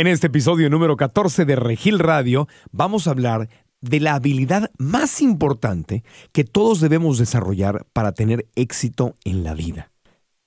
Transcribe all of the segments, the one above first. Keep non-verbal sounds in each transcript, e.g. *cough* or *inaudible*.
En este episodio número 14 de Regil Radio vamos a hablar de la habilidad más importante que todos debemos desarrollar para tener éxito en la vida.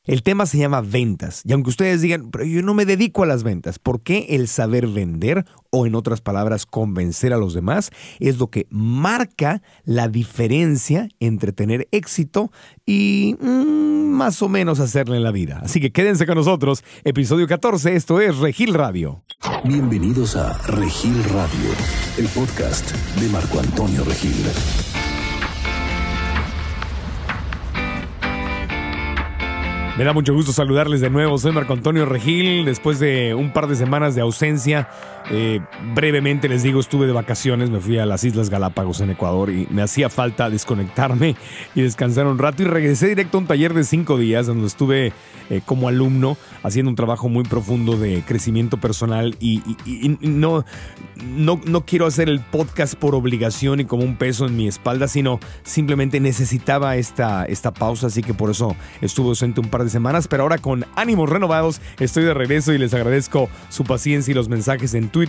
El tema se llama ventas. Y aunque ustedes digan, pero yo no me dedico a las ventas, ¿por qué el saber vender o en otras palabras convencer a los demás es lo que marca la diferencia entre tener éxito y mm, más o menos hacerle en la vida? Así que quédense con nosotros. Episodio 14, esto es Regil Radio. Bienvenidos a Regil Radio, el podcast de Marco Antonio Regil. Me da mucho gusto saludarles de nuevo. Soy Marco Antonio Regil. Después de un par de semanas de ausencia, eh, brevemente les digo, estuve de vacaciones, me fui a las Islas Galápagos en Ecuador y me hacía falta desconectarme y descansar un rato y regresé directo a un taller de cinco días donde estuve eh, como alumno haciendo un trabajo muy profundo de crecimiento personal y, no, no, no quiero hacer el podcast por obligación y como un peso en mi espalda, sino simplemente necesitaba esta, esta pausa, así que por eso estuve ausente un par de semanas, pero ahora con ánimos renovados estoy de regreso y les agradezco su paciencia y los mensajes en Twitter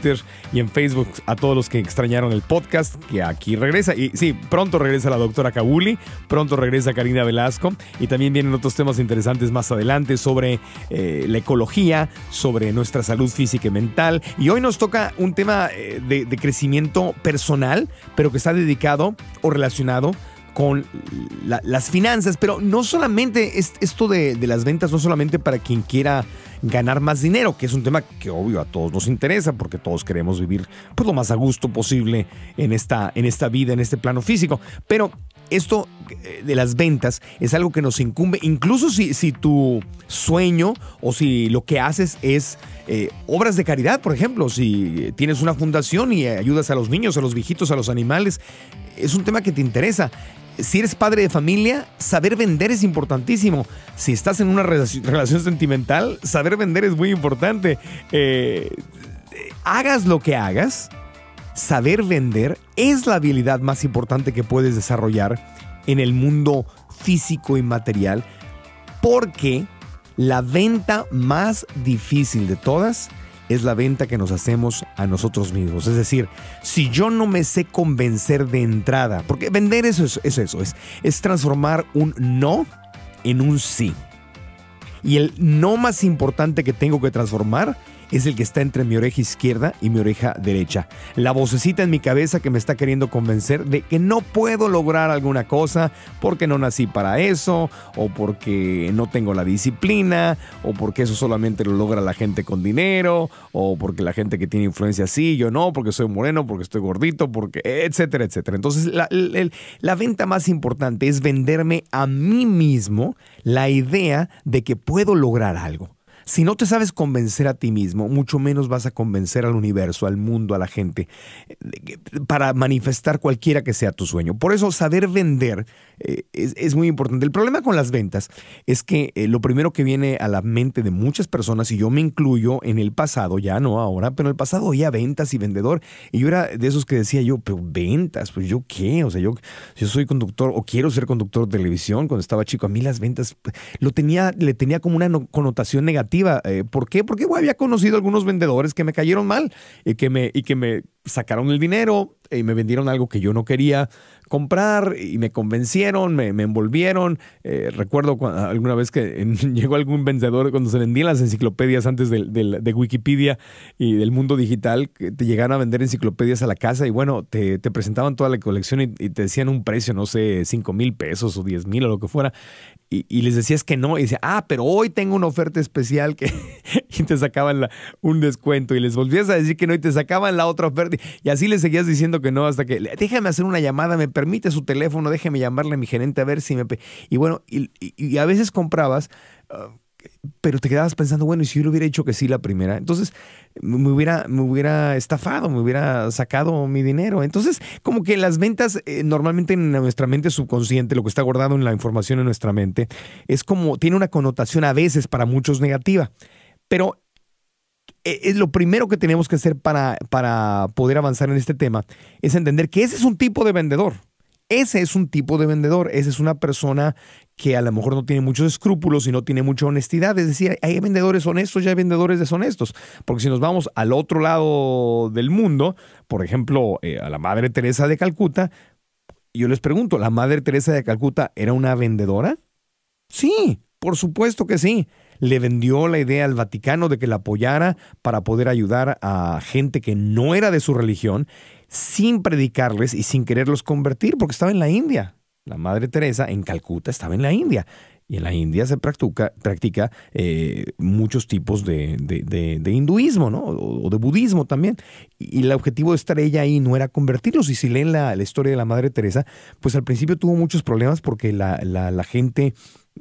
y en Facebook a todos los que extrañaron el podcast, que aquí regresa. Y sí, pronto regresa la doctora Kabuli, pronto regresa Karina Velasco y también vienen otros temas interesantes más adelante sobre eh, la ecología, sobre nuestra salud física y mental. Y hoy nos toca un tema eh, de crecimiento personal, pero que está dedicado o relacionado con las finanzas, pero no solamente es, esto de, las ventas, no solamente para quien quiera ganar más dinero, que es un tema que obvio a todos nos interesa, porque todos queremos vivir pues, lo más a gusto posible en esta, en esta vida, en este plano físico, pero esto eh, de las ventas es algo que nos incumbe, incluso si, si tu sueño o si lo que haces es eh, obras de caridad, por ejemplo, si tienes una fundación y ayudas a los niños, a los viejitos, a los animales, es un tema que te interesa si eres padre de familia, saber vender es importantísimo. Si estás en una relación sentimental, saber vender es muy importante. Eh, hagas lo que hagas, saber vender es la habilidad más importante que puedes desarrollar en el mundo físico y material, porque la venta más difícil de todas es la venta que nos hacemos a nosotros mismos. Es decir, si yo no me sé convencer de entrada, porque vender eso es, eso, es, es transformar un no en un sí. Y el no más importante que tengo que transformar es el que está entre mi oreja izquierda y mi oreja derecha. La vocecita en mi cabeza que me está queriendo convencer de que no puedo lograr alguna cosa porque no nací para eso, o porque no tengo la disciplina, o porque eso solamente lo logra la gente con dinero, o porque la gente que tiene influencia sí, yo no, porque soy moreno, porque estoy gordito, porque etcétera, etcétera. Entonces la, la venta más importante es venderme a mí mismo la idea de que puedo lograr algo. Si no te sabes convencer a ti mismo, mucho menos vas a convencer al universo, al mundo, a la gente, eh, para manifestar cualquiera que sea tu sueño. Por eso saber vender eh, es, muy importante. El problema con las ventas es que eh, lo primero que viene a la mente de muchas personas, y yo me incluyo en el pasado, ya no ahora, pero en el pasado oía ventas y vendedor, y yo era de esos que decía yo, pero ventas, pues yo qué, o sea, yo, yo soy conductor o quiero ser conductor de televisión cuando estaba chico, a mí las ventas lo tenía, le tenía como una connotación negativa eh, ¿Por qué? Porque había conocido algunos vendedores que me cayeron mal y eh, que me, y que me sacaron el dinero y eh, me vendieron algo que yo no quería comprar y me convencieron, me, envolvieron. Eh, recuerdo alguna vez que *laughs* llegó algún vendedor cuando se vendían las enciclopedias antes de, de, Wikipedia y del mundo digital, que te llegaron a vender enciclopedias a la casa y bueno, te, presentaban toda la colección y, te decían un precio, no sé, 5 mil pesos o 10 mil o lo que fuera. Y, les decías que no y decía, ah, pero hoy tengo una oferta especial que *laughs* y te sacaban un descuento y les volvías a decir que no y te sacaban la otra oferta y así le seguías diciendo que no hasta que, déjame hacer una llamada, me permite su teléfono, déjeme llamarle a mi gerente a ver si me... Y bueno, y, a veces comprabas... Ah, pero te quedabas pensando, bueno, y si yo le hubiera hecho que sí la primera, entonces me hubiera, me hubiera estafado, me hubiera sacado mi dinero. Entonces, como que las ventas, eh, normalmente en nuestra mente subconsciente, lo que está guardado en la información en nuestra mente, es como, tiene una connotación a veces para muchos negativa. Pero eh, es lo primero que tenemos que hacer para, para poder avanzar en este tema es entender que ese es un tipo de vendedor. Ese es un tipo de vendedor, esa es una persona que a lo mejor no tiene muchos escrúpulos y no tiene mucha honestidad. Es decir, hay vendedores honestos y hay vendedores deshonestos. Porque si nos vamos al otro lado del mundo, por ejemplo, eh, a la Madre Teresa de Calcuta, yo les pregunto, ¿la Madre Teresa de Calcuta era una vendedora? Sí, por supuesto que sí le vendió la idea al Vaticano de que la apoyara para poder ayudar a gente que no era de su religión, sin predicarles y sin quererlos convertir, porque estaba en la India. La Madre Teresa en Calcuta estaba en la India. Y en la India se practica, eh, muchos tipos de, hinduismo, ¿no? O, de budismo también. Y, el objetivo de estar ella ahí no era convertirlos. Y si leen la, historia de la Madre Teresa, pues al principio tuvo muchos problemas porque la gente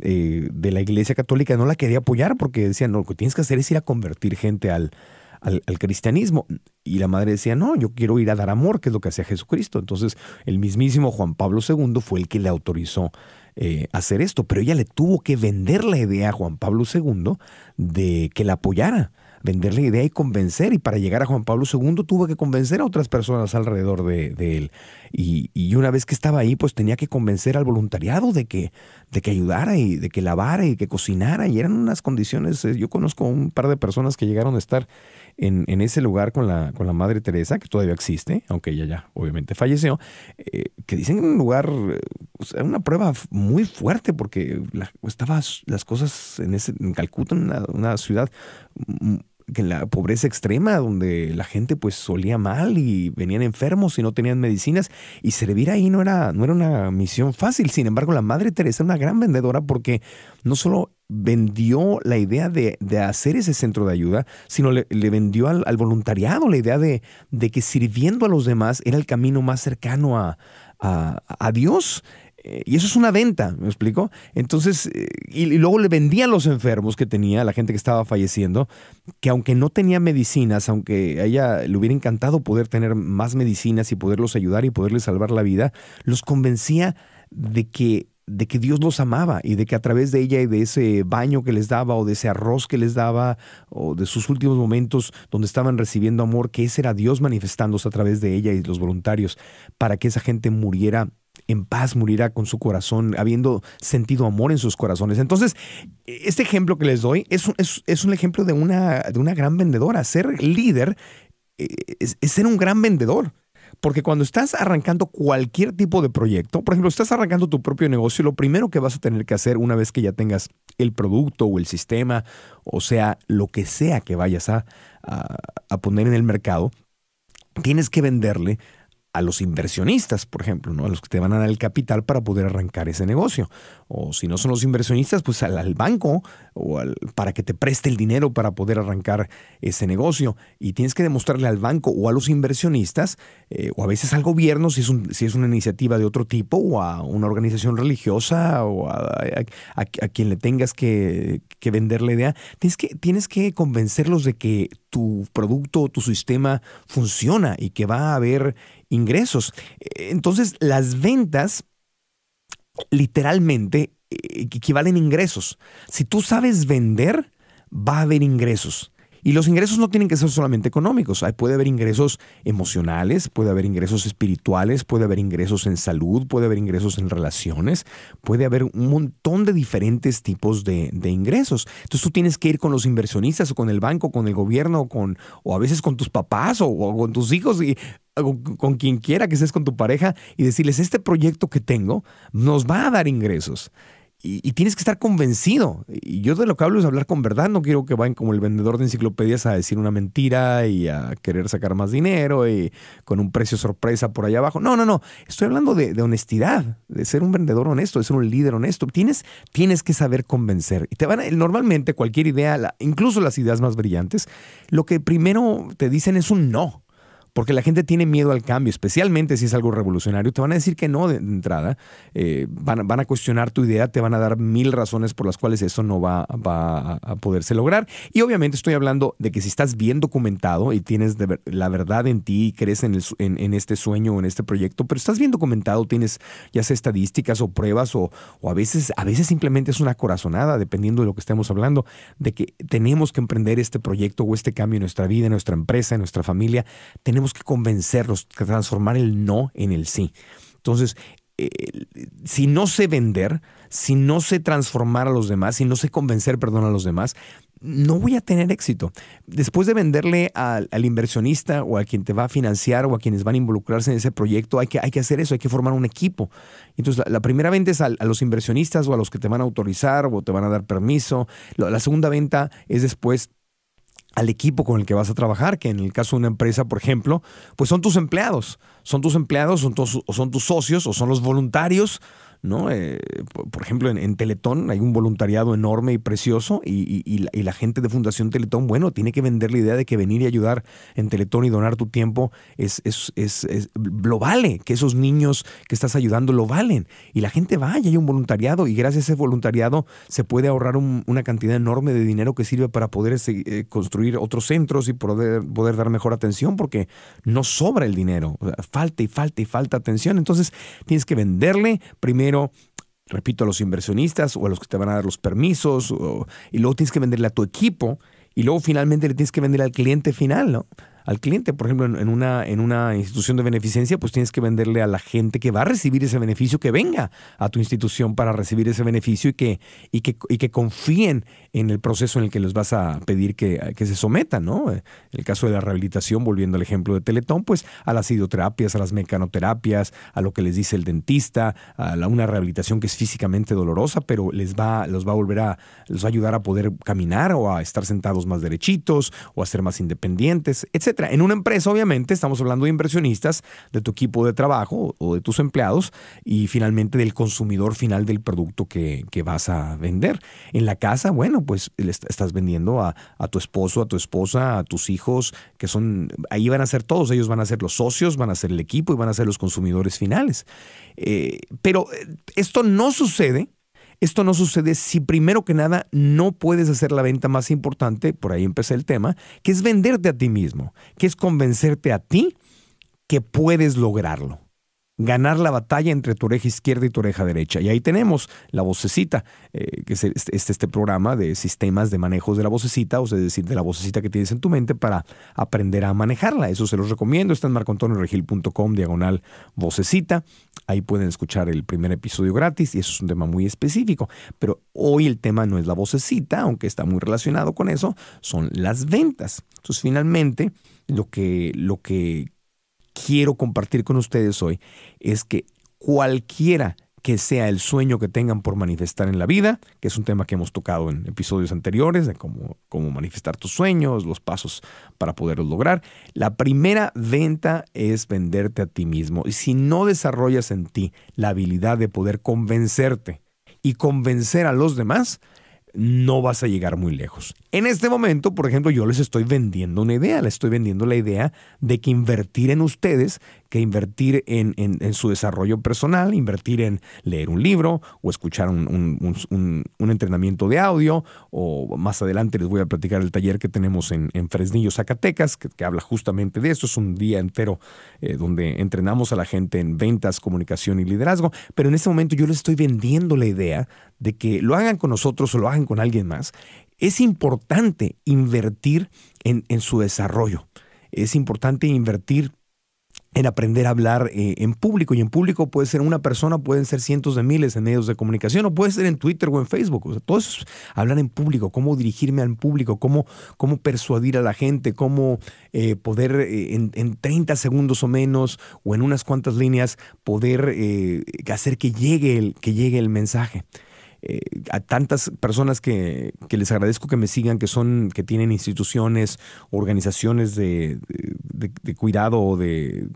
eh, de la Iglesia Católica no la quería apoyar porque decían, no, lo que tienes que hacer es ir a convertir gente al, cristianismo. Y la madre decía, no, yo quiero ir a dar amor, que es lo que hacía Jesucristo. Entonces, el mismísimo Juan Pablo II fue el que le autorizó eh, hacer esto, pero ella le tuvo que vender la idea a Juan Pablo II de que la apoyara vender la idea y convencer. Y para llegar a Juan Pablo II tuvo que convencer a otras personas alrededor de, él. Y, una vez que estaba ahí, pues tenía que convencer al voluntariado de que, de que ayudara y de que lavara y que cocinara. Y eran unas condiciones, eh, yo conozco un par de personas que llegaron a estar en, ese lugar con la, con la Madre Teresa, que todavía existe, aunque ella ya obviamente falleció, eh, que dicen que era un lugar, eh, o sea, una prueba muy fuerte porque estabas las cosas en, ese, en Calcuta, una ciudad mm, en la pobreza extrema, donde la gente pues solía mal y venían enfermos y no tenían medicinas, y servir ahí no era, no era una misión fácil. Sin embargo, la Madre Teresa era una gran vendedora porque no solo vendió la idea de, hacer ese centro de ayuda, sino le, vendió al, voluntariado la idea de, de que sirviendo a los demás era el camino más cercano a, a Dios. Eh, y eso es una venta, ¿me explico? Entonces, eh, y, luego le vendía los enfermos que tenía, la gente que estaba falleciendo, que aunque no tenía medicinas, aunque a ella le hubiera encantado poder tener más medicinas y poderlos ayudar y poderles salvar la vida, los convencía de que de que Dios los amaba y de que a través de ella y de ese baño que les daba o de ese arroz que les daba o de sus últimos momentos donde estaban recibiendo amor, que ese era Dios manifestándose a través de ella y de los voluntarios para que esa gente muriera en paz morirá con su corazón, habiendo sentido amor en sus corazones. Entonces, este ejemplo que les doy es un, ejemplo de una, gran vendedora. Ser líder eh, es, ser un gran vendedor. Porque cuando estás arrancando cualquier tipo de proyecto, por ejemplo, estás arrancando tu propio negocio, lo primero que vas a tener que hacer una vez que ya tengas el producto o el sistema, o sea, lo que sea que vayas a poner en el mercado, tienes que venderle a los inversionistas, por ejemplo, ¿no? a los que te van a dar el capital para poder arrancar ese negocio o si no son los inversionistas, pues al, banco o para que te preste el dinero para poder arrancar ese negocio. Y tienes que demostrarle al banco o a los inversionistas eh, o a veces al gobierno si es, si es una iniciativa de otro tipo o a una organización religiosa o a, quien le tengas que, vender la idea. Tienes que, tienes que convencerlos de que tu producto o tu sistema funciona y que va a haber ingresos. Entonces las ventas literalmente eh, equivalen ingresos. Si tú sabes vender, va a haber ingresos. Y los ingresos no tienen que ser solamente económicos. puede haber ingresos emocionales, puede haber ingresos espirituales, puede haber ingresos en salud, puede haber ingresos en relaciones, puede haber un montón de diferentes tipos de, ingresos. Entonces tú tienes que ir con los inversionistas o con el banco, con el gobierno, o, con, o a veces con tus papás o, con tus hijos y con quien quiera que seas con tu pareja y decirles, este proyecto que tengo nos va a dar ingresos. Y, tienes que estar convencido. Y yo de lo que hablo es hablar con verdad. No quiero que vayan como el vendedor de enciclopedias a decir una mentira y a querer sacar más dinero y con un precio sorpresa por allá abajo. No, no, no. Estoy hablando de, honestidad, de ser un vendedor honesto, de ser un líder honesto. Tienes, tienes que saber convencer. Y te van normalmente cualquier idea, incluso las ideas más brillantes, lo que primero te dicen es un no porque la gente tiene miedo al cambio, especialmente si es algo revolucionario. Te van a decir que no de entrada, eh, van, a cuestionar tu idea, te van a dar mil razones por las cuales eso no va, a, poderse lograr. Y obviamente estoy hablando de que si estás bien documentado y tienes la verdad en ti y crees en, este sueño o en este proyecto, pero estás bien documentado, tienes ya sea estadísticas o pruebas o, a, veces, a veces simplemente es una corazonada, dependiendo de lo que estemos hablando, de que tenemos que emprender este proyecto o este cambio en nuestra vida, en nuestra empresa, en nuestra familia. Tenemos que convencerlos, transformar el no en el sí. Entonces, eh, si no sé vender, si no sé transformar a los demás, si no sé convencer, perdón, a los demás, no voy a tener éxito. Después de venderle al, inversionista o a quien te va a financiar o a quienes van a involucrarse en ese proyecto, hay que, hay que hacer eso, hay que formar un equipo. Entonces, la, primera venta es a los inversionistas o a los que te van a autorizar o te van a dar permiso. la segunda venta es después al equipo con el que vas a trabajar, que en el caso de una empresa, por ejemplo, pues son tus empleados, son tus empleados, son tus, o son tus socios, o son los voluntarios, ¿no? Eh, por ejemplo, en, Teletón hay un voluntariado enorme y precioso y, la, gente de Fundación Teletón, bueno, tiene que vender la idea de que venir y ayudar en Teletón y donar tu tiempo es, es, es, lo vale, que esos niños que estás ayudando lo valen. Y la gente va y hay un voluntariado y gracias a ese voluntariado se puede ahorrar una cantidad enorme de dinero que sirve para poder eh, construir otros centros y poder, dar mejor atención porque no sobra el dinero, falta y falta y falta atención. Entonces tienes que venderle primero repito, a los inversionistas o a los que te van a dar los permisos, y luego tienes que venderle a tu equipo, y luego finalmente le tienes que vender al cliente final, Al cliente, por ejemplo, en una, en una institución de beneficencia, pues tienes que venderle a la gente que va a recibir ese beneficio, que venga a tu institución para recibir ese beneficio y que, y que, y que confíen en el proceso en el que les vas a pedir que, que se sometan, ¿no? Eh, en el caso de la rehabilitación, volviendo al ejemplo de Teletón, pues a las idioterapias, a las mecanoterapias, a lo que les dice el dentista, a una rehabilitación que es físicamente dolorosa, pero les va, los va a volver a, los va a ayudar a poder caminar o a estar sentados más derechitos o a ser más independientes, etcétera. En una empresa, obviamente, estamos hablando de inversionistas, de tu equipo de trabajo o de tus empleados y finalmente del consumidor final del producto que, que vas a vender. En la casa, bueno, pues le estás vendiendo a, tu esposo, a tu esposa, a tus hijos, que son, ahí van a ser todos, ellos van a ser los socios, van a ser el equipo y van a ser los consumidores finales. Eh, pero eh, esto no sucede. Esto no sucede si primero que nada no puedes hacer la venta más importante, por ahí empecé el tema, que es venderte a ti mismo, que es convencerte a ti que puedes lograrlo ganar la batalla entre tu oreja izquierda y tu oreja derecha. Y ahí tenemos la vocecita, eh, que es este, este, este, programa de sistemas de manejos de la vocecita, o sea, es decir, de la vocecita que tienes en tu mente para aprender a manejarla. Eso se los recomiendo. Está en marcoantonioregil.com, diagonal vocecita. Ahí pueden escuchar el primer episodio gratis y eso es un tema muy específico. Pero hoy el tema no es la vocecita, aunque está muy relacionado con eso, son las ventas. Entonces, finalmente, lo que, lo que quiero compartir con ustedes hoy es que cualquiera que sea el sueño que tengan por manifestar en la vida, que es un tema que hemos tocado en episodios anteriores, de cómo, cómo manifestar tus sueños, los pasos para poderlos lograr. La primera venta es venderte a ti mismo. Y si no desarrollas en ti la habilidad de poder convencerte y convencer a los demás, no vas a llegar muy lejos. En este momento, por ejemplo, yo les estoy vendiendo una idea, les estoy vendiendo la idea de que invertir en ustedes, que invertir en, su desarrollo personal, invertir en leer un libro o escuchar un, entrenamiento de audio, o más adelante les voy a platicar el taller que tenemos en, Fresnillo, Zacatecas, que, habla justamente de esto, es un día entero eh, donde entrenamos a la gente en ventas, comunicación y liderazgo, pero en este momento yo les estoy vendiendo la idea de que lo hagan con nosotros o lo hagan con alguien más, es importante invertir en, su desarrollo. Es importante invertir en aprender a hablar eh, en público. Y en público puede ser una persona, pueden ser cientos de miles en medios de comunicación, o puede ser en Twitter o en Facebook. O sea, todo hablar en público, cómo dirigirme al público, cómo, cómo persuadir a la gente, cómo eh, poder eh, en, en, 30 segundos o menos, o en unas cuantas líneas, poder hacer que llegue el, que llegue el mensaje. Eh, a tantas personas que, les agradezco que me sigan, que son, que tienen instituciones, organizaciones de, cuidado o de,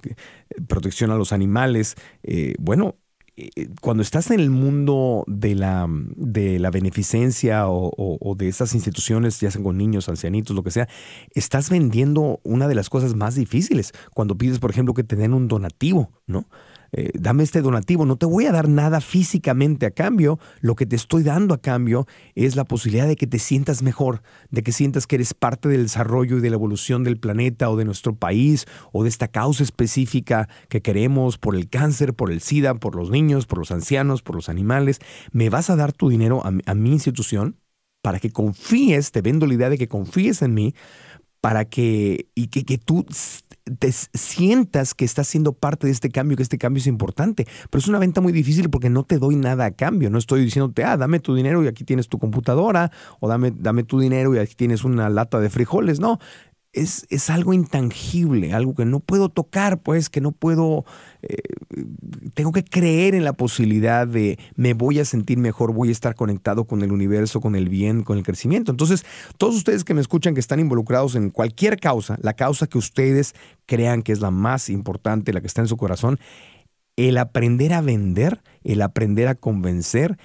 protección a los animales. Eh, bueno, eh, cuando estás en el mundo de la, de la beneficencia o, de esas instituciones, ya sean con niños, ancianitos, lo que sea, estás vendiendo una de las cosas más difíciles. Cuando pides, por ejemplo, que te den un donativo, ¿no? Eh, dame este donativo, no te voy a dar nada físicamente a cambio, lo que te estoy dando a cambio es la posibilidad de que te sientas mejor, de que sientas que eres parte del desarrollo y de la evolución del planeta o de nuestro país o de esta causa específica que queremos por el cáncer, por el SIDA, por los niños, por los ancianos, por los animales. ¿Me vas a dar tu dinero a, mi institución? Para que confíes, te vendo la idea de que confíes en mí, para que, y que, que tú te sientas que estás siendo parte de este cambio, que este cambio es importante. Pero es una venta muy difícil porque no te doy nada a cambio. No estoy diciéndote, ah, dame tu dinero y aquí tienes tu computadora, o dame, dame tu dinero y aquí tienes una lata de frijoles. No, es, algo intangible, algo que no puedo tocar, pues, que no puedo, eh, tengo que creer en la posibilidad de me voy a sentir mejor, voy a estar conectado con el universo, con el bien, con el crecimiento. Entonces, todos ustedes que me escuchan, que están involucrados en cualquier causa, la causa que ustedes crean que es la más importante, la que está en su corazón, el aprender a vender, el aprender a convencer,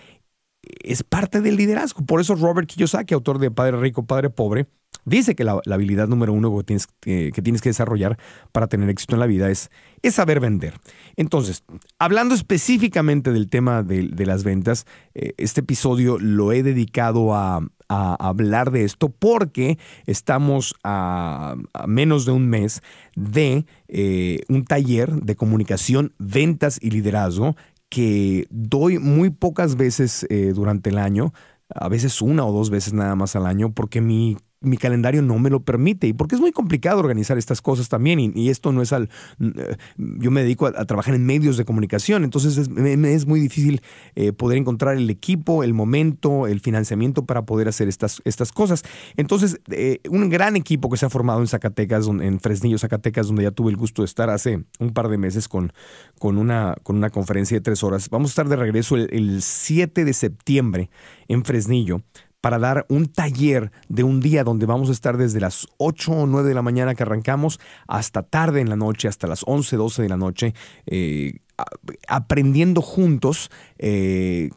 es parte del liderazgo. Por eso Robert Kiyosaki, autor de Padre Rico, Padre Pobre, dice que la, habilidad número uno que tienes, eh, que tienes que desarrollar para tener éxito en la vida es, saber vender. Entonces, hablando específicamente del tema de, las ventas, eh, este episodio lo he dedicado a, hablar de esto porque estamos a, menos de un mes de eh, un taller de comunicación, ventas y liderazgo que doy muy pocas veces durante el año, a veces una o dos veces nada más al año, porque mi mi calendario no me lo permite. Y porque es muy complicado organizar estas cosas también. Y, esto no es al. Eh, yo me dedico a, trabajar en medios de comunicación. Entonces es, muy difícil eh, poder encontrar el equipo, el momento, el financiamiento para poder hacer estas, estas cosas. Entonces, eh, un gran equipo que se ha formado en Zacatecas, en Fresnillo, Zacatecas, donde ya tuve el gusto de estar hace un par de meses con, con, una, con una conferencia de tres horas. Vamos a estar de regreso el, el 7 de septiembre en Fresnillo para dar un taller de un día donde vamos a estar desde las 8 o 9 de la mañana que arrancamos hasta tarde en la noche, hasta las 11, 12 de la noche, eh, aprendiendo juntos eh,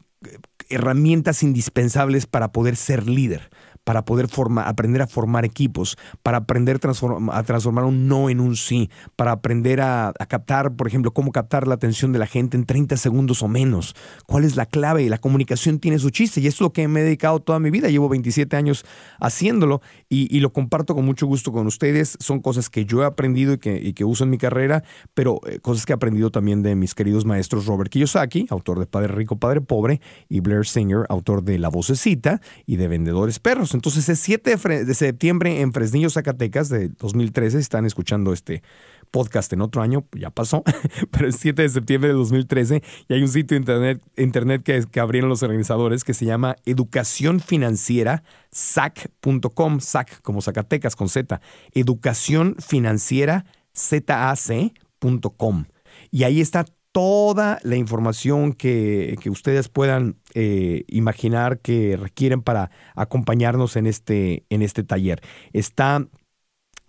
herramientas indispensables para poder ser líder para poder aprender a formar equipos, para aprender a transformar un no en un sí, para aprender a, captar, por ejemplo, cómo captar la atención de la gente en 30 segundos o menos. ¿Cuál es la clave? La comunicación tiene su chiste y es lo que me he dedicado toda mi vida. Llevo 27 años haciéndolo y, lo comparto con mucho gusto con ustedes. Son cosas que yo he aprendido y que, uso en mi carrera, pero eh, cosas que he aprendido también de mis queridos maestros Robert Kiyosaki, autor de Padre Rico, Padre Pobre, y Blair Singer, autor de La Vocecita y de Vendedores Perros. Entonces el 7 de septiembre en Fresnillo, Zacatecas, de 2013. Están escuchando este podcast en otro año, pues ya pasó, *laughs* pero el 7 de septiembre de 2013 y hay un sitio internet, internet que, abrieron los organizadores que se llama Educación Financiera SAC.com, SAC como Zacatecas con Z, Educación Financiera ZAC.com. Y ahí está toda la información que, ustedes puedan eh, imaginar que requieren para acompañarnos en este, en este taller. Está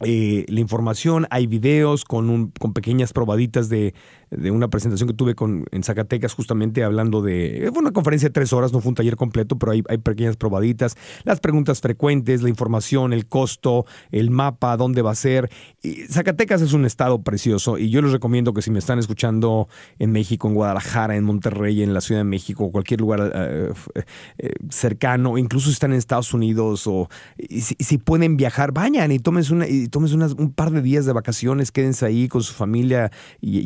eh, la información, hay videos con, con pequeñas probaditas de, de una presentación que tuve con, en Zacatecas justamente hablando de, eh, fue una conferencia de tres horas, no fue un taller completo, pero hay, hay pequeñas probaditas, las preguntas frecuentes, la información, el costo, el mapa, dónde va a ser. Zacatecas es un estado precioso y yo les recomiendo que si me están escuchando en México, en Guadalajara, en Monterrey, en la Ciudad de México, cualquier lugar eh, eh, cercano, incluso si están en Estados Unidos o si, pueden viajar, vayan y tomen y un par de días de vacaciones, quédense ahí con su familia y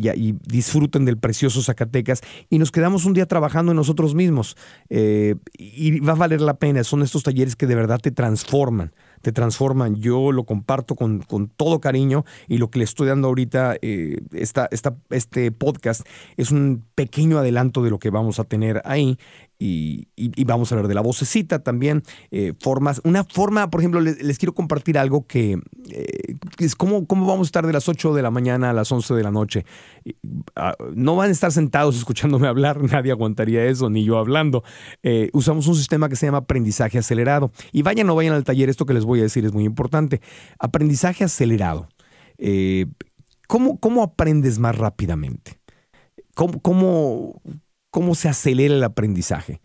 disfruten del precioso Zacatecas y nos quedamos un día trabajando en nosotros mismos. Eh, y va a valer la pena, son estos talleres que de verdad te transforman te transforman. Yo lo comparto con, todo cariño y lo que le estoy dando ahorita, eh, este podcast, es un pequeño adelanto de lo que vamos a tener ahí y, vamos a hablar de la vocecita también, eh, formas, una forma, por ejemplo, les, quiero compartir algo que eh, es cómo, vamos a estar de las 8 de la mañana a las 11 de la noche. Ah, no van a estar sentados *laughs* escuchándome hablar, nadie aguantaría eso, ni yo hablando. Eh, usamos un sistema que se llama aprendizaje acelerado. Y vayan o vayan al taller, esto que les voy a decir es muy importante. Aprendizaje acelerado. ¿cómo, aprendes más rápidamente? ¿Cómo, cómo cómo se acelera el aprendizaje.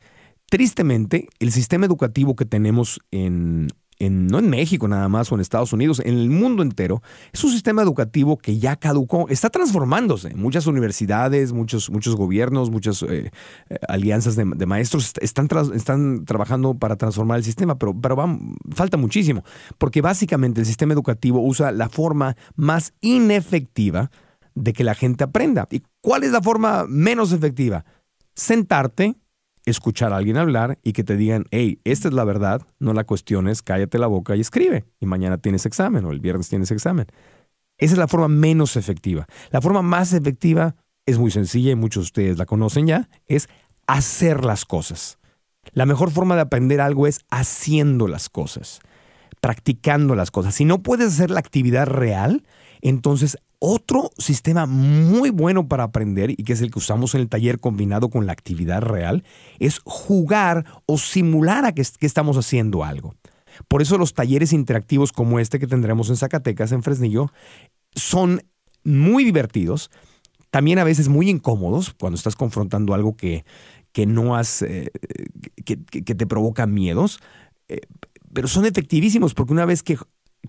Tristemente, el sistema educativo que tenemos en, no en México nada más o en Estados Unidos, en el mundo entero, es un sistema educativo que ya caducó, está transformándose. Muchas universidades, muchos, muchos gobiernos, muchas eh, eh, alianzas de, maestros están, están, trabajando para transformar el sistema, pero, pero falta muchísimo, porque básicamente el sistema educativo usa la forma más inefectiva de que la gente aprenda. ¿Y cuál es la forma menos efectiva? sentarte, escuchar a alguien hablar y que te digan, hey, esta es la verdad, no la cuestiones, cállate la boca y escribe. Y mañana tienes examen o el viernes tienes examen. Esa es la forma menos efectiva. La forma más efectiva es muy sencilla y muchos de ustedes la conocen ya, es hacer las cosas. La mejor forma de aprender algo es haciendo las cosas, practicando las cosas. Si no puedes hacer la actividad real, entonces otro sistema muy bueno para aprender y que es el que usamos en el taller combinado con la actividad real es jugar o simular a que, estamos haciendo algo. Por eso los talleres interactivos como este que tendremos en Zacatecas, en Fresnillo, son muy divertidos, también a veces muy incómodos cuando estás confrontando algo que, que no has, eh, que, te provoca miedos, eh, pero son efectivísimos porque una vez que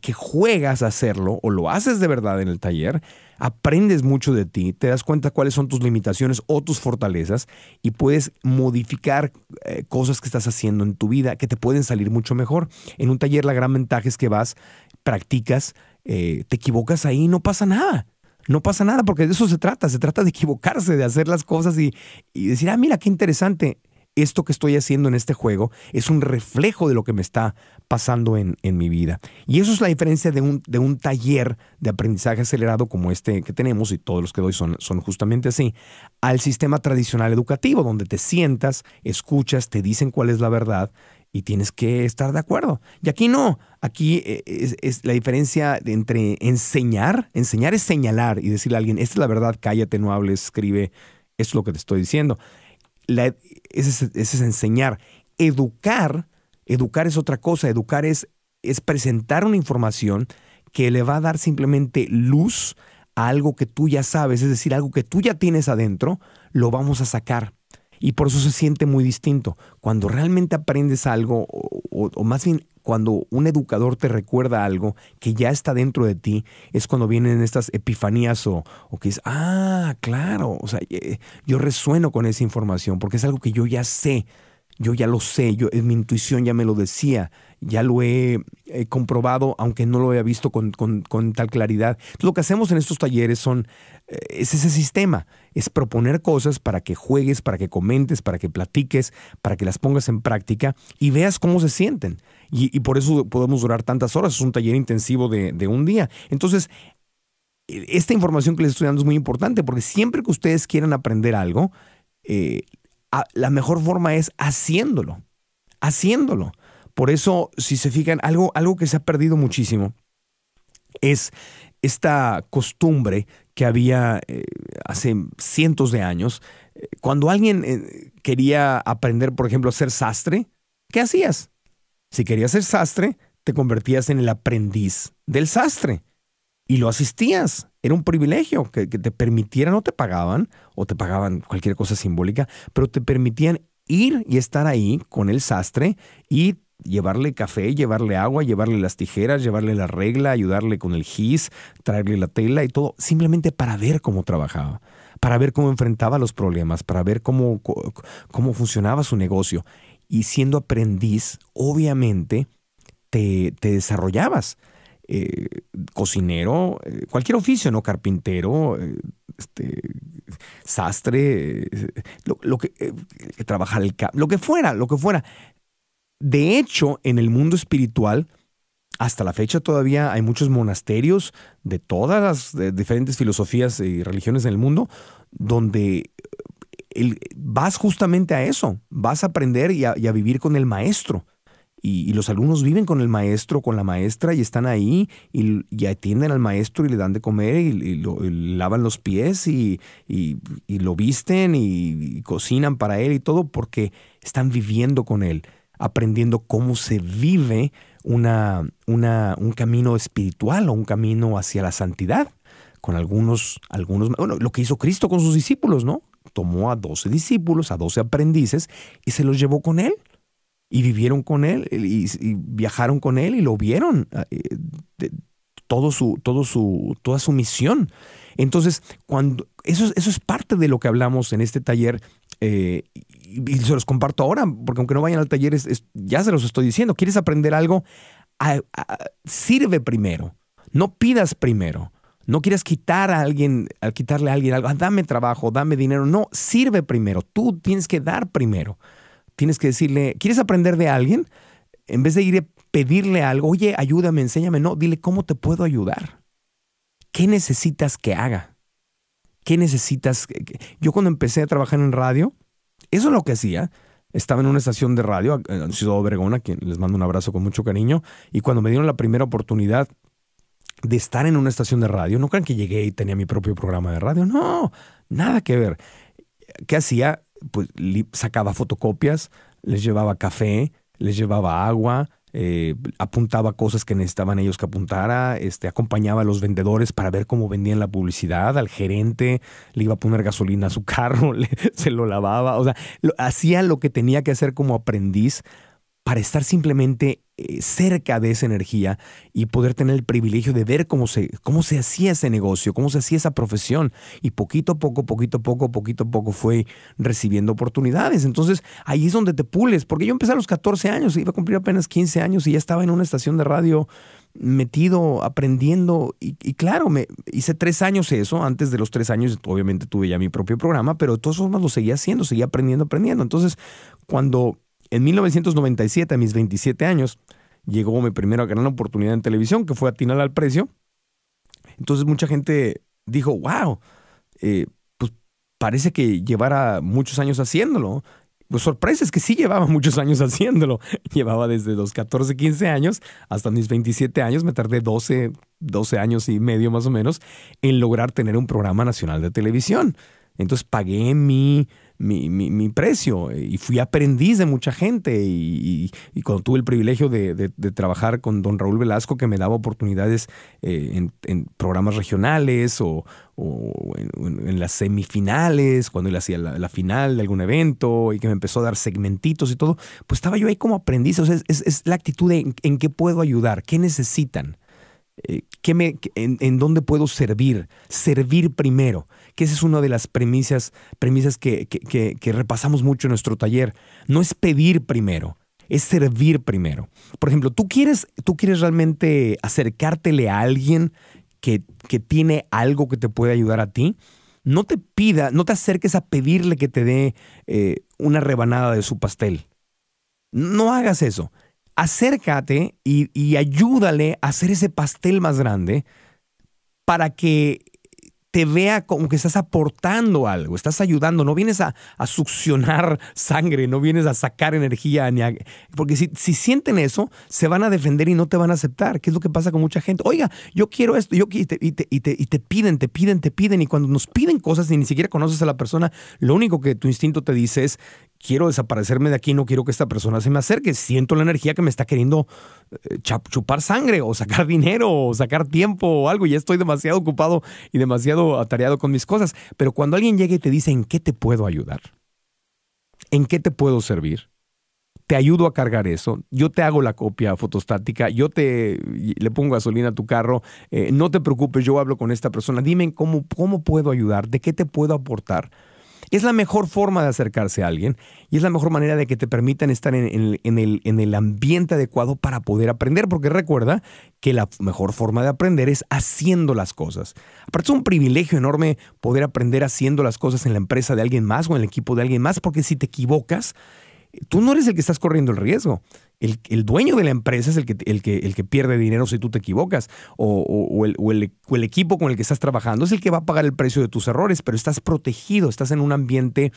que juegas a hacerlo o lo haces de verdad en el taller, aprendes mucho de ti, te das cuenta cuáles son tus limitaciones o tus fortalezas y puedes modificar eh, cosas que estás haciendo en tu vida que te pueden salir mucho mejor. En un taller la gran ventaja es que vas, practicas, eh, te equivocas ahí no pasa nada. No pasa nada porque de eso se trata, se trata de equivocarse, de hacer las cosas y, y decir, ah, mira, qué interesante, esto que estoy haciendo en este juego es un reflejo de lo que me está pasando en, mi vida. Y eso es la diferencia de un, de un, taller de aprendizaje acelerado como este que tenemos, y todos los que doy son, son justamente así, al sistema tradicional educativo, donde te sientas, escuchas, te dicen cuál es la verdad, y tienes que estar de acuerdo. Y aquí no, aquí eh, es, la diferencia entre enseñar, enseñar es señalar y decirle a alguien, esta es la verdad, cállate, no hables, escribe, esto es lo que te estoy diciendo ese, es enseñar. Educar, educar es otra cosa, educar es, es presentar una información que le va a dar simplemente luz a algo que tú ya sabes, es decir, algo que tú ya tienes adentro, lo vamos a sacar. Y por eso se siente muy distinto. Cuando realmente aprendes algo, o más bien cuando un educador te recuerda algo que ya está dentro de ti, es cuando vienen estas epifanías o, o que es, ah, claro, o sea, eh, yo resueno con esa información porque es algo que yo ya sé, yo ya lo sé, yo, eh, mi intuición ya me lo decía, ya lo he, eh, comprobado, aunque no lo haya visto con, tal claridad. lo que hacemos en estos talleres son, eh, es ese sistema, es proponer cosas para que juegues, para que comentes, para que platiques, para que las pongas en práctica y veas cómo se sienten. Y, por eso podemos durar tantas horas, es un taller intensivo de, un día. Entonces, eh, esta información que les estoy dando es muy importante porque siempre que ustedes quieran aprender algo, la mejor forma es haciéndolo, haciéndolo. Por eso, si se fijan, algo, algo que se ha perdido muchísimo es esta costumbre que había eh, hace cientos de años. Eh, cuando alguien eh, quería aprender, por ejemplo, a ser sastre, ¿qué hacías? Si querías ser sastre, te convertías en el aprendiz del sastre y lo asistías. Era un privilegio que, te permitieran, no te pagaban, o te pagaban cualquier cosa simbólica, pero te permitían ir y estar ahí con el sastre y llevarle café, llevarle agua, llevarle las tijeras, llevarle la regla, ayudarle con el gis, traerle la tela y todo, simplemente para ver cómo trabajaba, para ver cómo enfrentaba los problemas, para ver cómo, cómo funcionaba su negocio. Y siendo aprendiz, obviamente, te, desarrollabas. Eh, cocinero, eh, cualquier oficio, ¿no? Carpintero, eh, este, sastre, que trabajar el lo que fuera, lo que fuera. De hecho, en el mundo espiritual, hasta la fecha todavía hay muchos monasterios de todas las diferentes filosofías y religiones en el mundo donde eh, vas justamente a eso, vas a aprender y a, vivir con el maestro. Y, los alumnos viven con el maestro, con la maestra y están ahí y, y atienden al maestro y le dan de comer y, lo, lavan los pies y, lo visten y cocinan para él y todo porque están viviendo con él aprendiendo cómo se vive una, una, un camino espiritual o un camino hacia la santidad. Con algunos, algunos, bueno, lo que hizo Cristo con sus discípulos, ¿no? Tomó a 12 discípulos, a 12 aprendices y se los llevó con él. Y vivieron con él y, viajaron con él y lo vieron. Ah, eh, su, su, toda su misión. Entonces, cuando, eso, eso es parte de lo que hablamos en este taller eh, y, se los comparto ahora, porque aunque no vayan al taller, es, ya se los estoy diciendo. ¿Quieres aprender algo? sirve primero. No pidas primero. No quieres quitar a alguien, al quitarle a alguien algo, ah, dame trabajo, dame dinero. No, sirve primero. Tú tienes que dar primero. Tienes que decirle, ¿quieres aprender de alguien? En vez de ir a pedirle algo, oye, ayúdame, enséñame. No, dile, ¿cómo te puedo ayudar? ¿Qué necesitas que haga? ¿Qué necesitas? Yo cuando empecé a trabajar en radio, eso es lo que hacía. Estaba en una estación de radio eh, en Ciudad Obregón, a quien les mando un abrazo con mucho cariño. Y cuando me dieron la primera oportunidad de estar en una estación de radio, no crean que llegué y tenía mi propio programa de radio. No, nada que ver. ¿Qué hacía? Pues sacaba fotocopias, les llevaba café, les llevaba agua, eh, apuntaba cosas que necesitaban ellos que apuntara, este, acompañaba a los vendedores para ver cómo vendían la publicidad, al gerente le iba a poner gasolina a su *laughs* carro, se lo lavaba, o sea, hacía lo que tenía que hacer como aprendiz para estar simplemente eh, cerca de esa energía y poder tener el privilegio de ver cómo se, cómo se hacía ese negocio, cómo se hacía esa profesión. Y poquito a poco, poquito a poco, poquito a poco fue recibiendo oportunidades. Entonces ahí es donde te pules, porque yo empecé a los 14 años, iba a cumplir apenas 15 años y ya estaba en una estación de radio metido, aprendiendo. Y, claro, me hice tres años eso. Antes de los tres años, obviamente tuve ya mi propio programa, pero de todas formas lo seguía haciendo, seguía aprendiendo, aprendiendo. Entonces, cuando en 1997, a mis 27 años, llegó mi primera gran oportunidad en televisión, que fue atinar al precio. Entonces mucha gente dijo, wow, eh, pues parece que llevara muchos años haciéndolo. Pues sorpresa es que sí llevaba muchos años haciéndolo. *laughs* Llevaba desde los 14, 15 años hasta mis 27 años. Me tardé 12, 12 años y medio más o menos en lograr tener un programa nacional de televisión. Entonces pagué mi mi, mi, precio y fui aprendiz de mucha gente y, y, cuando tuve el privilegio de, trabajar con don Raúl Velasco que me daba oportunidades eh, en, programas regionales o, en, las semifinales, cuando él hacía la, final de algún evento y que me empezó a dar segmentitos y todo, pues estaba yo ahí como aprendiz, o sea, es, la actitud de en, en qué puedo ayudar, qué necesitan. Eh, me, en, dónde puedo servir? Servir primero, que esa es una de las premisas, que, repasamos mucho en nuestro taller. No es pedir primero, es servir primero. Por ejemplo, ¿tú quieres, tú quieres realmente acercártele a alguien que, tiene algo que te puede ayudar a ti? No te pida, no te acerques a pedirle que te dé eh, una rebanada de su pastel. No hagas eso acércate y, ayúdale a hacer ese pastel más grande para que te vea como que estás aportando algo, estás ayudando, no vienes a, succionar *laughs* sangre, no vienes a sacar energía, ni porque si, sienten eso, se van a defender y no te van a aceptar, que es lo que pasa con mucha gente. Oiga, yo quiero esto, yo, y, te, y te piden, te piden, te piden, y cuando nos piden cosas y ni siquiera conoces a la persona, lo único que tu instinto te dice es, quiero desaparecerme de aquí, no quiero que esta persona se me acerque, siento la energía que me está queriendo eh, chupar sangre o sacar *laughs* dinero o sacar tiempo o algo, ya estoy demasiado ocupado y demasiado atareado con mis cosas, pero cuando alguien llega y te dice en qué te puedo ayudar, en qué te puedo servir, te ayudo a cargar eso, yo te hago la copia fotostática, yo te le pongo gasolina a tu carro, eh, no te preocupes, yo hablo con esta persona, dime cómo, cómo puedo ayudar, de qué te puedo aportar es la mejor forma de acercarse a alguien y es la mejor manera de que te permitan estar en, el, el ambiente adecuado para poder aprender, porque recuerda que la mejor forma de aprender es haciendo las cosas. Aparte es un privilegio enorme poder aprender haciendo las cosas en la empresa de alguien más o en el equipo de alguien más, porque si te equivocas, tú no eres el que estás corriendo el riesgo el, dueño de la empresa es el que, el que, el que pierde dinero si tú te equivocas, o, o, el, equipo con el que estás trabajando es el que va a pagar el precio de tus errores, pero estás protegido, estás en un ambiente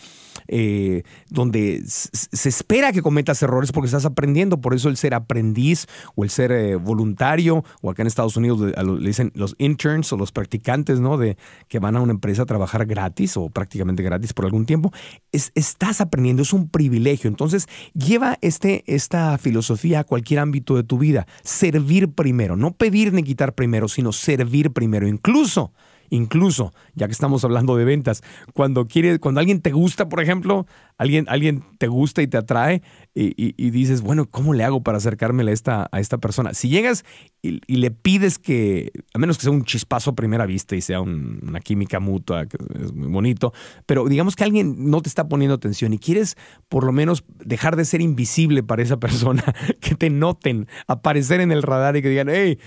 eh, donde se espera que cometas errores porque estás aprendiendo, por eso el ser aprendiz o el ser eh, voluntario, o acá en Estados Unidos le dicen los interns o los practicantes, ¿no? De que van a una empresa a trabajar gratis o prácticamente gratis por algún tiempo, es, estás aprendiendo, es un privilegio. Entonces, lleva este, esta filosofía a cualquier ámbito de tu vida. Servir primero, no pedir ni quitar primero, sino servir primero. Incluso Incluso, ya que estamos hablando de ventas, cuando cuando alguien te gusta, por ejemplo, alguien, alguien te gusta y te atrae, y, dices, bueno, ¿cómo le hago para acercarme a esta, a esta persona? Si llegas y, le pides que, a menos que sea un chispazo a primera vista y sea una química mutua, que es muy bonito, pero digamos que alguien no te está poniendo atención y quieres por lo menos dejar de ser invisible para esa *laughs* persona, que te noten, aparecer en el radar y que digan, hey,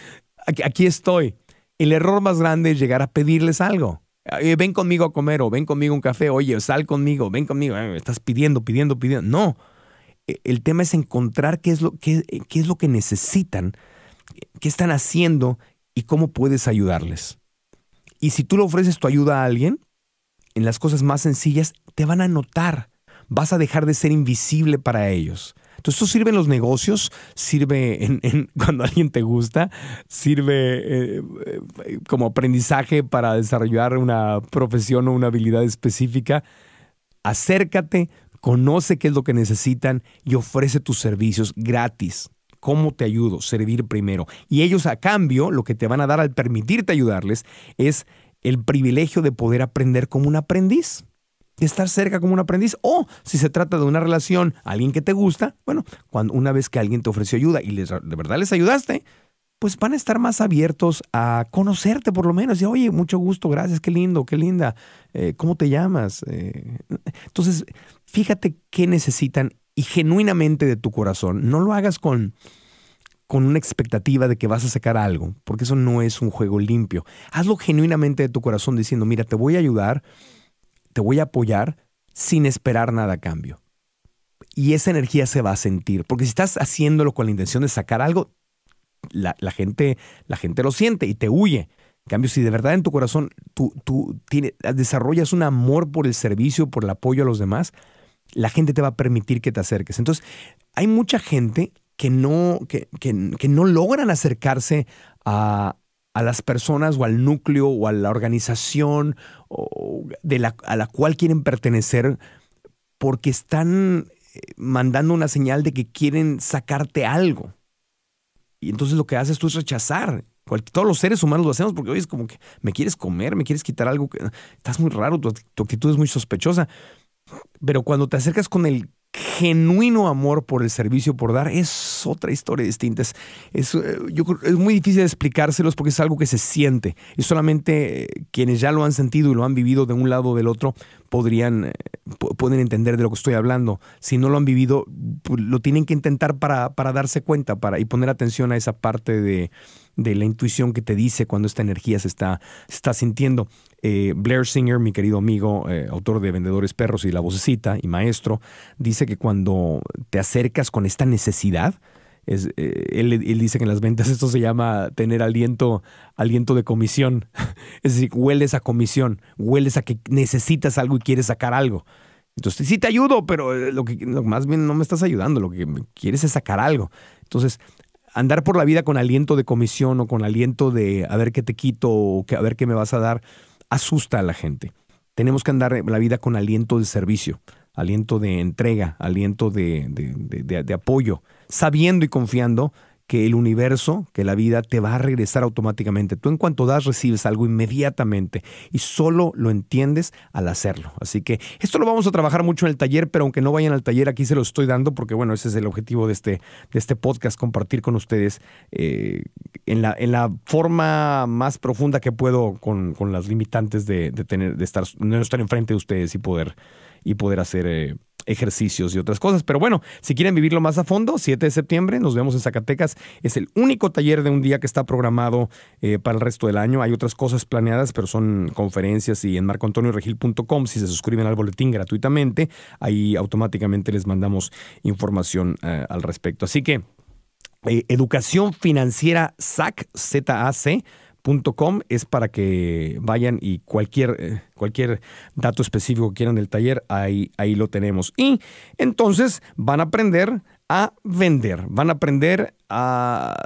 aquí, estoy. El error más grande es llegar a pedirles algo. Eh, ven conmigo a comer o ven conmigo a un café, oye, sal conmigo, ven conmigo, eh, estás pidiendo, pidiendo, pidiendo. No, e, el tema es encontrar qué es lo, eh, qué es lo que necesitan, qué están haciendo y cómo puedes ayudarles. Y si tú le ofreces tu ayuda a alguien, en las cosas más sencillas te van a notar. Vas a dejar de ser invisible para ellos esto sirve en los negocios, sirve *laughs* cuando alguien te gusta, sirve eh, eh, como aprendizaje para desarrollar una profesión o una habilidad específica. Acércate, conoce qué es lo que necesitan y ofrece tus servicios gratis. ¿Cómo te ayudo? Servir primero. Y ellos a cambio lo que te van a dar al permitirte ayudarles es el privilegio de poder aprender como un aprendiz estar cerca como un aprendiz. O si se trata de una relación, alguien que te gusta, bueno, cuando una vez que alguien te ofreció ayuda y les, de verdad les ayudaste, pues van a estar más abiertos a conocerte por lo menos. Y oye, mucho gusto, gracias, qué lindo, qué linda, eh, ¿cómo te llamas? Eh, entonces, fíjate qué necesitan y genuinamente de tu corazón. No lo hagas con, con una expectativa de que vas a sacar algo, porque eso no es un juego limpio. Hazlo genuinamente de tu corazón diciendo, mira, te voy a ayudar te voy a apoyar sin esperar nada a cambio. Y esa energía se va a sentir, porque si estás haciéndolo con la intención de sacar algo, la, gente, la gente lo siente y te huye. En cambio, si de verdad en tu corazón tú, desarrollas un amor por el servicio, por el apoyo a los demás, la gente te va a permitir que te acerques. Entonces, hay mucha gente que no, que, que no logran acercarse a, a, las personas o al núcleo o a la organización o, de la, a la cual quieren pertenecer porque están eh, mandando una señal de que quieren sacarte algo. Y entonces lo que haces tú es rechazar. Todos los seres humanos lo hacemos porque, hoy es como que me quieres comer, me quieres quitar algo. Estás muy raro, tu, tu actitud es muy sospechosa. Pero cuando te acercas con el genuino amor por el servicio, por dar, es otra historia distinta. Eh, es, muy difícil explicárselos porque es algo que se siente y solamente eh, quienes ya lo han sentido y lo han vivido de un lado o del otro podrían, eh, pueden entender de lo que estoy hablando. Si no lo han vivido, pues, lo tienen que intentar para, darse cuenta para, y poner atención a esa parte de, la intuición que te dice cuando esta energía se está, está sintiendo. Blair Singer, mi querido amigo, autor de Vendedores Perros y La Vocecita y maestro, dice que cuando te acercas con esta necesidad, eh, él, dice que en las ventas esto se llama tener aliento, aliento de comisión. *laughs* es decir, hueles a comisión, hueles a que necesitas algo y quieres sacar algo. Entonces, sí te ayudo, pero eh, lo que más bien no me estás ayudando, lo que quieres es sacar algo. Entonces, andar por la vida con aliento de comisión o con aliento de a ver qué te quito o que, a ver qué me vas a dar, asusta a la gente. Tenemos que andar la vida con aliento de servicio, aliento de entrega, aliento de apoyo, sabiendo y confiando que el universo, que la vida te va a regresar automáticamente. Tú en cuanto das, recibes algo inmediatamente y solo lo entiendes al hacerlo. Así que esto lo vamos a trabajar mucho en el taller, pero aunque no vayan al taller, aquí se lo estoy dando porque, bueno, ese es el objetivo de este, de este podcast, compartir con ustedes eh, en, la, en la forma más profunda que puedo con, las limitantes de, tener, de estar, no estar enfrente de ustedes y poder, y poder hacer... Eh, ejercicios y otras cosas. Pero bueno, si quieren vivirlo más a fondo, 7 de septiembre, nos vemos en Zacatecas. Es el único taller de un día que está programado eh, para el resto del año. Hay otras cosas planeadas, pero son conferencias y en marcoantonioregil.com, si se suscriben al boletín gratuitamente, ahí automáticamente les mandamos información eh, al respecto. Así que eh, educación financiera SAC, Z-A-C, .com es para que vayan y cualquier, eh, cualquier dato específico que quieran del taller, ahí, ahí lo tenemos. Y entonces van a aprender a vender, van a aprender a,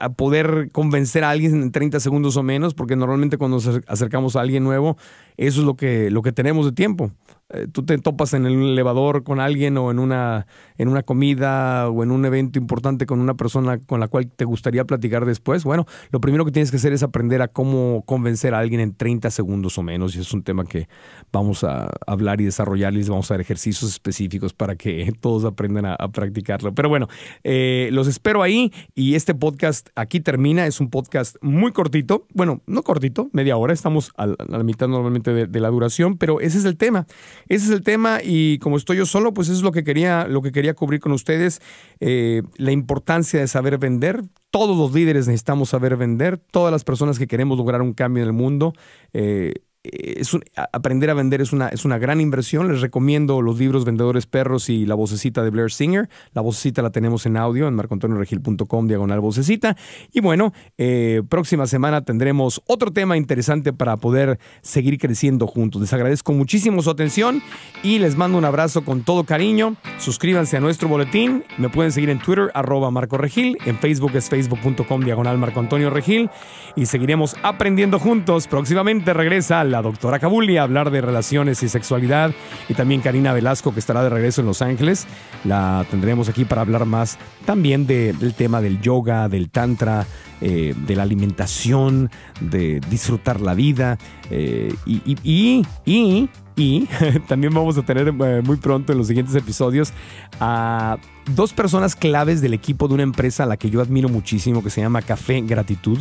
a, poder convencer a alguien en 30 segundos o menos, porque normalmente cuando nos acercamos a alguien nuevo, eso es lo que, lo que tenemos de tiempo. Eh, tú te topas en un elevador con alguien o en una, en una comida o en un evento importante con una persona con la cual te gustaría platicar después, bueno, lo primero que tienes que hacer es aprender a cómo convencer a alguien en 30 segundos o menos. Y es un tema que vamos a hablar y desarrollar vamos a dar ejercicios específicos para que *laughs* todos aprendan a, practicarlo. Pero bueno, eh, los espero ahí y este podcast aquí termina. Es un podcast muy cortito. Bueno, no cortito, media hora. Estamos a la, mitad normalmente de la duración, pero ese es el tema. Ese es el tema y como estoy yo solo, pues eso es lo que quería, lo que quería cubrir con ustedes, eh, la importancia de saber vender. Todos los líderes necesitamos saber vender, todas las personas que queremos lograr un cambio en el mundo. Eh, eh, es aprender a vender es una, es una gran inversión. Les recomiendo los libros Vendedores Perros y La Vocecita de Blair Singer. La vocecita la tenemos en audio en marcoantonioregil.com, diagonal vocecita. Y bueno, eh, próxima semana tendremos otro tema interesante para poder seguir creciendo juntos. Les agradezco muchísimo su atención y les mando un abrazo con todo cariño. Suscríbanse a nuestro boletín. Me pueden seguir en Twitter, arroba Marco Regil En Facebook es facebook.com, diagonal Marco Antonio Regil Y seguiremos aprendiendo juntos. Próximamente regresa al la doctora Kabuli a hablar de relaciones y sexualidad. Y también Karina Velasco, que estará de regreso en Los Ángeles. La tendremos aquí para hablar más también del tema del yoga, del tantra, eh, de la alimentación, de disfrutar la vida. Eh, y, y, y, *laughs* también vamos a tener eh, muy pronto en los siguientes episodios a dos personas claves del equipo de una empresa a la que yo admiro muchísimo que se llama Café Gratitud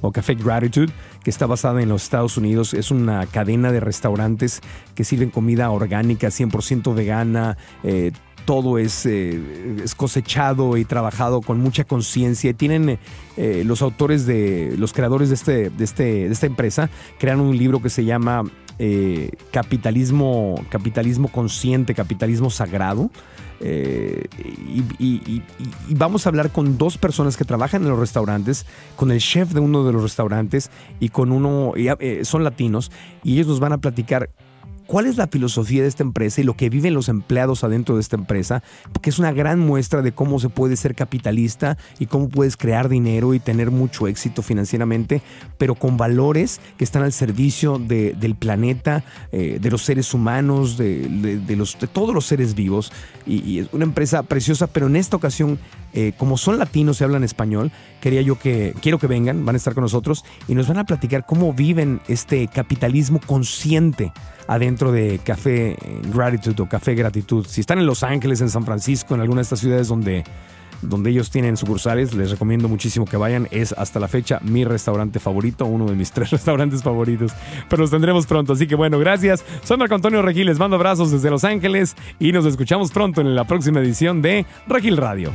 o Café Gratitude, que está basada en los Estados Unidos. Es una cadena de restaurantes que sirven comida orgánica, 100% vegana. Eh, todo eh, es, cosechado y trabajado con mucha conciencia. Tienen eh, los autores de, los creadores este, de, este, de, esta empresa, crean un libro que se llama capitalismo, capitalismo consciente, capitalismo sagrado. Eh, y, vamos a hablar con dos personas que trabajan en los restaurantes, con el chef de uno de los restaurantes y con uno, eh, son latinos, y ellos nos van a platicar cuál es la filosofía de esta empresa y lo que viven los empleados adentro de esta empresa, porque es una gran muestra de cómo se puede ser capitalista y cómo puedes crear dinero y tener mucho éxito financieramente, pero con valores que están al servicio del planeta, eh, de los seres humanos, de, todos los seres vivos. Y, es una empresa preciosa, pero en esta ocasión, eh, como son latinos y hablan español, quería yo que, quiero que vengan, van a estar con nosotros y nos van a platicar cómo viven este capitalismo consciente adentro de Café Gratitude o Café Gratitud. Si están en Los Ángeles, en San Francisco, en alguna de estas ciudades donde donde ellos tienen sucursales. Les recomiendo muchísimo que vayan. Es hasta la fecha mi restaurante favorito, uno de mis *laughs* tres restaurantes favoritos. Pero los tendremos pronto. Así que bueno, gracias. Soy Marco Antonio Regil. Les mando abrazos desde Los Ángeles y nos escuchamos pronto en la próxima edición de Regil Radio.